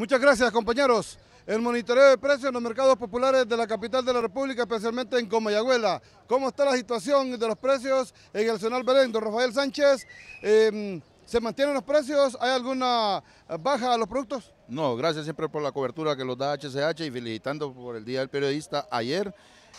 Muchas gracias, compañeros. El monitoreo de precios en los mercados populares de la capital de la República, especialmente en Comayagüela. ¿Cómo está la situación de los precios en el Senado Belén? Don Rafael Sánchez, em, ¿se mantienen los precios? ¿Hay alguna baja a los productos? No, gracias siempre por la cobertura que los da HCH y felicitando por el Día del Periodista ayer.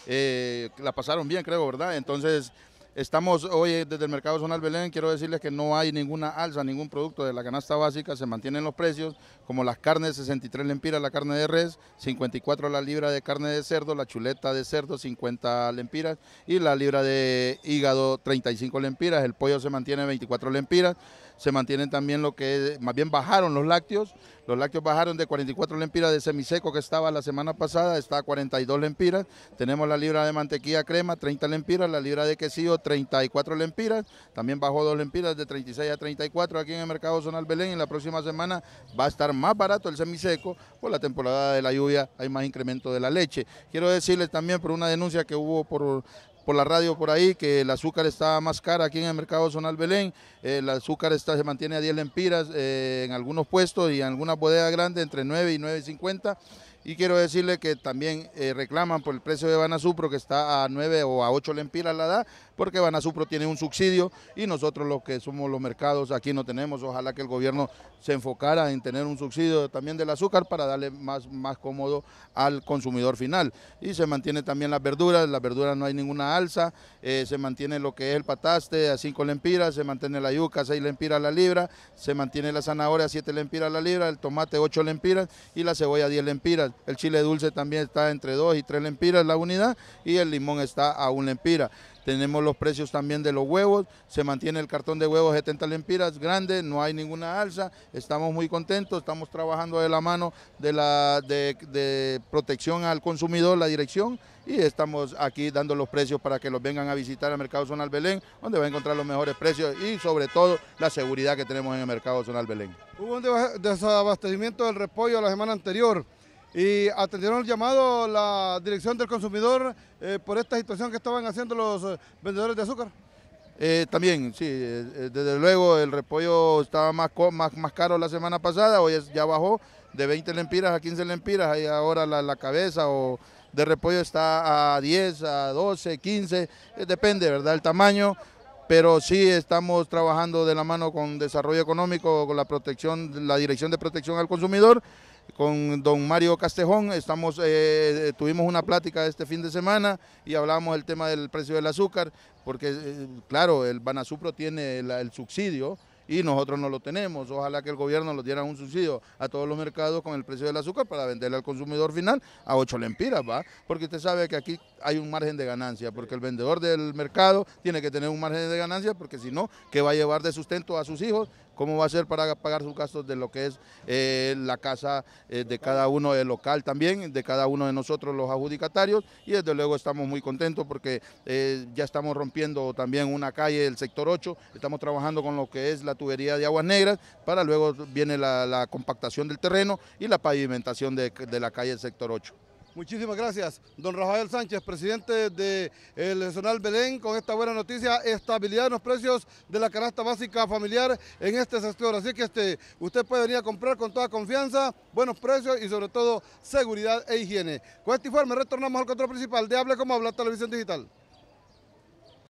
Eh, la pasaron bien, creo, ¿verdad? Entonces, Estamos hoy eh, desde el mercado zonal Belén, quiero decirles que no hay ninguna alza, ningún producto de la canasta básica, se mantienen los precios, como las carnes 63 lempiras, la carne de res, 54 la libra de carne de cerdo, la chuleta de cerdo 50 lempiras y la libra de hígado 35 lempiras, el pollo se mantiene 24 lempiras se mantienen también lo que más bien bajaron los lácteos, los lácteos bajaron de 44 lempiras de semiseco que estaba la semana pasada, está a 42 lempiras, tenemos la libra de mantequilla crema, 30 lempiras, la libra de quesillo, 34 lempiras, también bajó 2 lempiras de 36 a 34 aquí en el mercado zonal Belén, en la próxima semana va a estar más barato el semiseco, por la temporada de la lluvia hay más incremento de la leche. Quiero decirles también por una denuncia que hubo por por la radio por ahí que el azúcar está más cara aquí en el mercado zonal Belén, eh, el azúcar está, se mantiene a 10 lempiras eh, en algunos puestos y en algunas bodegas grandes entre 9 y 9.50 y quiero decirle que también eh, reclaman por el precio de Banasupro, que está a 9 o a 8 lempiras la edad, porque Banasupro tiene un subsidio y nosotros los que somos los mercados aquí no tenemos. Ojalá que el gobierno se enfocara en tener un subsidio también del azúcar para darle más, más cómodo al consumidor final. Y se mantiene también las verduras, las verduras no hay ninguna alza, eh, se mantiene lo que es el pataste a 5 lempiras, se mantiene la yuca a 6 lempiras la libra, se mantiene la zanahoria a 7 lempiras la libra, el tomate 8 lempiras y la cebolla a 10 lempiras el chile dulce también está entre 2 y 3 lempiras la unidad y el limón está a 1 lempira. Tenemos los precios también de los huevos, se mantiene el cartón de huevos 70 lempiras, grande, no hay ninguna alza, estamos muy contentos, estamos trabajando de la mano de, la, de protección al consumidor, la dirección, y estamos aquí dando los precios para que los vengan a visitar al Mercado Zonal Belén, donde va a encontrar los mejores precios y sobre todo la seguridad que tenemos en el Mercado Zonal Belén. Hubo un desabastecimiento del repollo la semana anterior y atendieron el llamado la dirección del consumidor eh, por esta situación que estaban haciendo los eh, vendedores de azúcar. Eh, también, sí, desde luego el repollo estaba más, más, caro la semana pasada, hoy ya bajó de 20 lempiras a 15 lempiras, ahora la, la cabeza o de repollo está a 10, a 12, 15, depende, ¿verdad?, el tamaño, pero sí estamos trabajando de la mano con desarrollo económico, con la protección, la Dirección de Protección al Consumidor, con don Mario Castejón. Estamos, eh, eh, tuvimos una plática este fin de semana y hablábamos del tema del precio del azúcar, porque eh, claro, el Banazupro tiene el subsidio y nosotros no lo tenemos. Ojalá que el gobierno nos diera un subsidio a todos los mercados con el precio del azúcar para venderle al consumidor final a 8 lempiras, ¿va? Porque usted sabe que aquí hay un margen de ganancia, porque el vendedor del mercado tiene que tener un margen de ganancia, porque si no, ¿qué va a llevar de sustento a sus hijos cómo va a ser para pagar sus gastos de lo que es eh, la casa eh, de cada uno del local también, de cada uno de nosotros los adjudicatarios y desde luego estamos muy contentos porque eh, ya estamos rompiendo también una calle del sector 8, estamos trabajando con lo que es la tubería de aguas negras para luego viene la, compactación del terreno y la pavimentación de la calle del sector 8. Muchísimas gracias, don Rafael Sánchez, presidente del de eh, Zonal Belén, con esta buena noticia, estabilidad en los precios de la canasta básica familiar en este sector. Así que este, usted puede venir a comprar con toda confianza, buenos precios y sobre todo seguridad e higiene. Con este informe retornamos al control principal de Hable como Habla Televisión Digital.